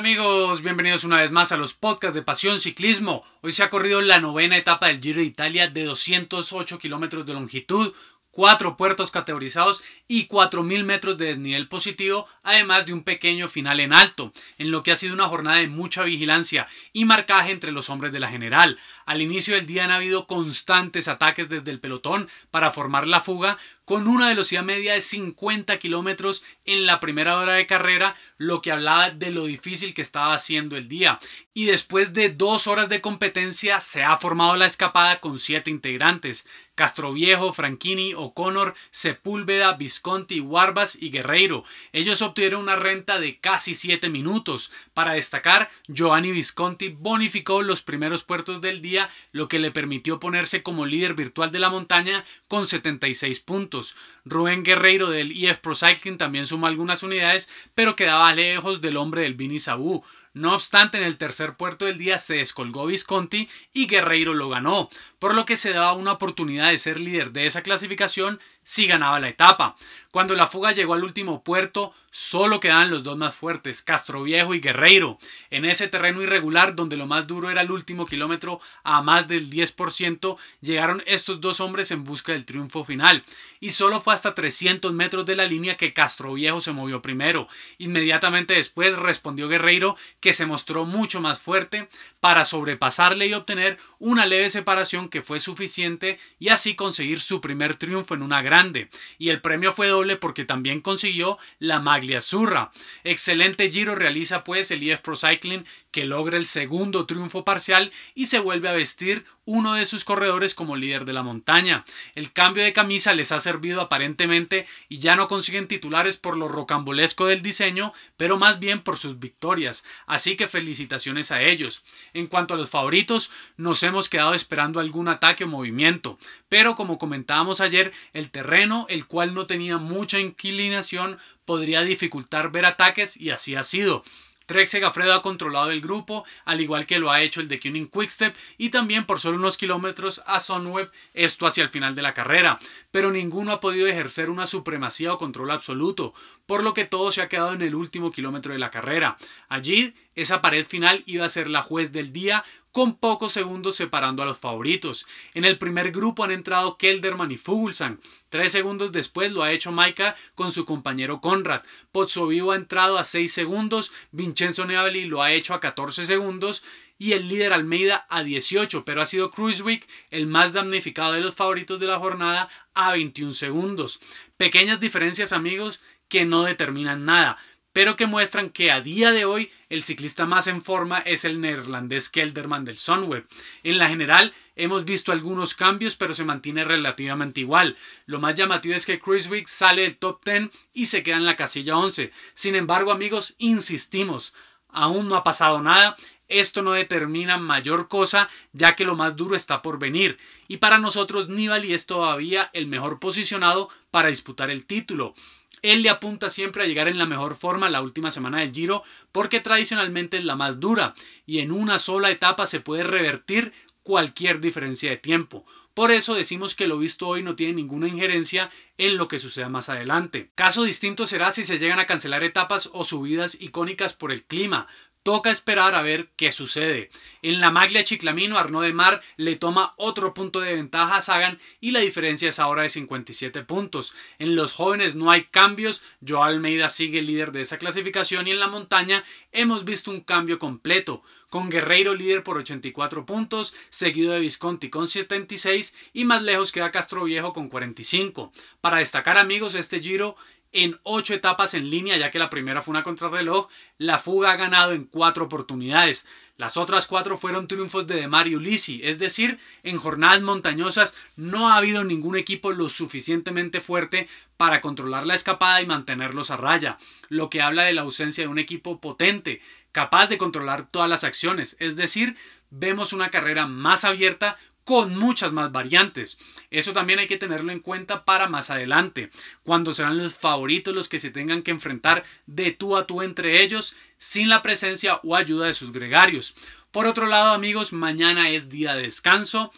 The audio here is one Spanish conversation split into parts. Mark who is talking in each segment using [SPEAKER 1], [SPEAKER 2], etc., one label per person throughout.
[SPEAKER 1] amigos? Bienvenidos una vez más a los podcasts de Pasión Ciclismo. Hoy se ha corrido la novena etapa del Giro de Italia de 208 kilómetros de longitud, cuatro puertos categorizados y 4.000 metros de desnivel positivo, además de un pequeño final en alto, en lo que ha sido una jornada de mucha vigilancia y marcaje entre los hombres de la general. Al inicio del día han habido constantes ataques desde el pelotón para formar la fuga, con una velocidad media de 50 kilómetros en la primera hora de carrera, lo que hablaba de lo difícil que estaba haciendo el día. Y después de dos horas de competencia, se ha formado la escapada con siete integrantes: Castroviejo, Franchini, O'Connor, Sepúlveda, Visconti, Warbas y Guerreiro. Ellos obtuvieron una renta de casi 7 minutos. Para destacar, Giovanni Visconti bonificó los primeros puertos del día, lo que le permitió ponerse como líder virtual de la montaña con 76 puntos. Rubén Guerreiro del IF e Pro Cycling también suma algunas unidades, pero quedaba lejos del hombre del Vini Sabú. No obstante, en el tercer puerto del día se descolgó Visconti y Guerreiro lo ganó, por lo que se daba una oportunidad de ser líder de esa clasificación si ganaba la etapa. Cuando la fuga llegó al último puerto, solo quedaban los dos más fuertes, Castroviejo y Guerreiro, en ese terreno irregular donde lo más duro era el último kilómetro a más del 10%, llegaron estos dos hombres en busca del triunfo final. Y solo fue hasta 300 metros de la línea que Castroviejo se movió primero. Inmediatamente después respondió Guerreiro, que se mostró mucho más fuerte para sobrepasarle y obtener una leve separación que fue suficiente y así conseguir su primer triunfo en una gran y el premio fue doble porque también consiguió la Maglia Zurra. Excelente giro realiza pues el IF e Pro Cycling que logra el segundo triunfo parcial y se vuelve a vestir uno de sus corredores como líder de la montaña. El cambio de camisa les ha servido aparentemente y ya no consiguen titulares por lo rocambolesco del diseño, pero más bien por sus victorias, así que felicitaciones a ellos. En cuanto a los favoritos, nos hemos quedado esperando algún ataque o movimiento, pero como comentábamos ayer, el terreno, el cual no tenía mucha inclinación, podría dificultar ver ataques y así ha sido. Trek Segafredo ha controlado el grupo, al igual que lo ha hecho el de Cunning Quickstep y también por solo unos kilómetros a Sunweb, esto hacia el final de la carrera. Pero ninguno ha podido ejercer una supremacía o control absoluto, por lo que todo se ha quedado en el último kilómetro de la carrera. Allí esa pared final iba a ser la juez del día, con pocos segundos separando a los favoritos. En el primer grupo han entrado Kelderman y Fuglsang. Tres segundos después lo ha hecho Maika con su compañero Conrad. Pozzovivo ha entrado a 6 segundos, Vincenzo Neabeli lo ha hecho a 14 segundos y el líder Almeida a 18, pero ha sido Cruiswick el más damnificado de los favoritos de la jornada a 21 segundos. Pequeñas diferencias amigos que no determinan nada pero que muestran que a día de hoy el ciclista más en forma es el neerlandés Kelderman del Sunweb. En la general hemos visto algunos cambios, pero se mantiene relativamente igual. Lo más llamativo es que Cruiswick sale del top 10 y se queda en la casilla 11. Sin embargo, amigos, insistimos, aún no ha pasado nada. Esto no determina mayor cosa, ya que lo más duro está por venir. Y para nosotros, Nibali es todavía el mejor posicionado para disputar el título. Él le apunta siempre a llegar en la mejor forma la última semana del Giro porque tradicionalmente es la más dura y en una sola etapa se puede revertir cualquier diferencia de tiempo. Por eso decimos que lo visto hoy no tiene ninguna injerencia en lo que suceda más adelante. Caso distinto será si se llegan a cancelar etapas o subidas icónicas por el clima, Toca esperar a ver qué sucede. En la maglia Chiclamino, Arnaud de Mar le toma otro punto de ventaja a Sagan y la diferencia es ahora de 57 puntos. En los jóvenes no hay cambios, Joao Almeida sigue líder de esa clasificación y en la montaña hemos visto un cambio completo, con Guerreiro líder por 84 puntos, seguido de Visconti con 76 y más lejos queda Castro Viejo con 45. Para destacar amigos, este giro en ocho etapas en línea, ya que la primera fue una contrarreloj, la fuga ha ganado en cuatro oportunidades. Las otras cuatro fueron triunfos de Demar y Lisi. es decir, en jornadas montañosas no ha habido ningún equipo lo suficientemente fuerte para controlar la escapada y mantenerlos a raya, lo que habla de la ausencia de un equipo potente, capaz de controlar todas las acciones, es decir, vemos una carrera más abierta, con muchas más variantes. Eso también hay que tenerlo en cuenta para más adelante, cuando serán los favoritos los que se tengan que enfrentar de tú a tú entre ellos sin la presencia o ayuda de sus gregarios. Por otro lado, amigos, mañana es día de descanso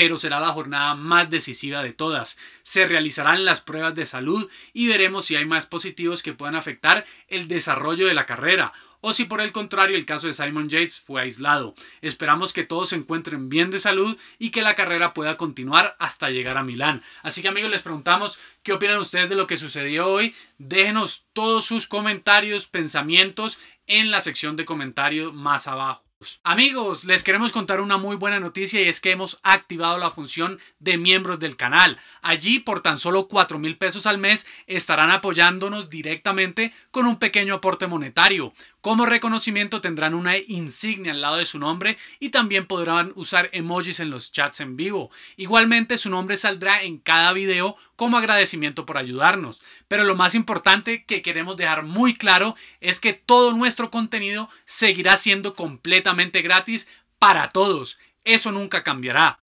[SPEAKER 1] pero será la jornada más decisiva de todas. Se realizarán las pruebas de salud y veremos si hay más positivos que puedan afectar el desarrollo de la carrera o si por el contrario el caso de Simon Yates fue aislado. Esperamos que todos se encuentren bien de salud y que la carrera pueda continuar hasta llegar a Milán. Así que amigos, les preguntamos qué opinan ustedes de lo que sucedió hoy. Déjenos todos sus comentarios, pensamientos en la sección de comentarios más abajo. Amigos, les queremos contar una muy buena noticia y es que hemos activado la función de miembros del canal. Allí por tan solo 4 mil pesos al mes estarán apoyándonos directamente con un pequeño aporte monetario. Como reconocimiento tendrán una insignia al lado de su nombre y también podrán usar emojis en los chats en vivo. Igualmente su nombre saldrá en cada video como agradecimiento por ayudarnos. Pero lo más importante que queremos dejar muy claro es que todo nuestro contenido seguirá siendo completamente gratis para todos. Eso nunca cambiará.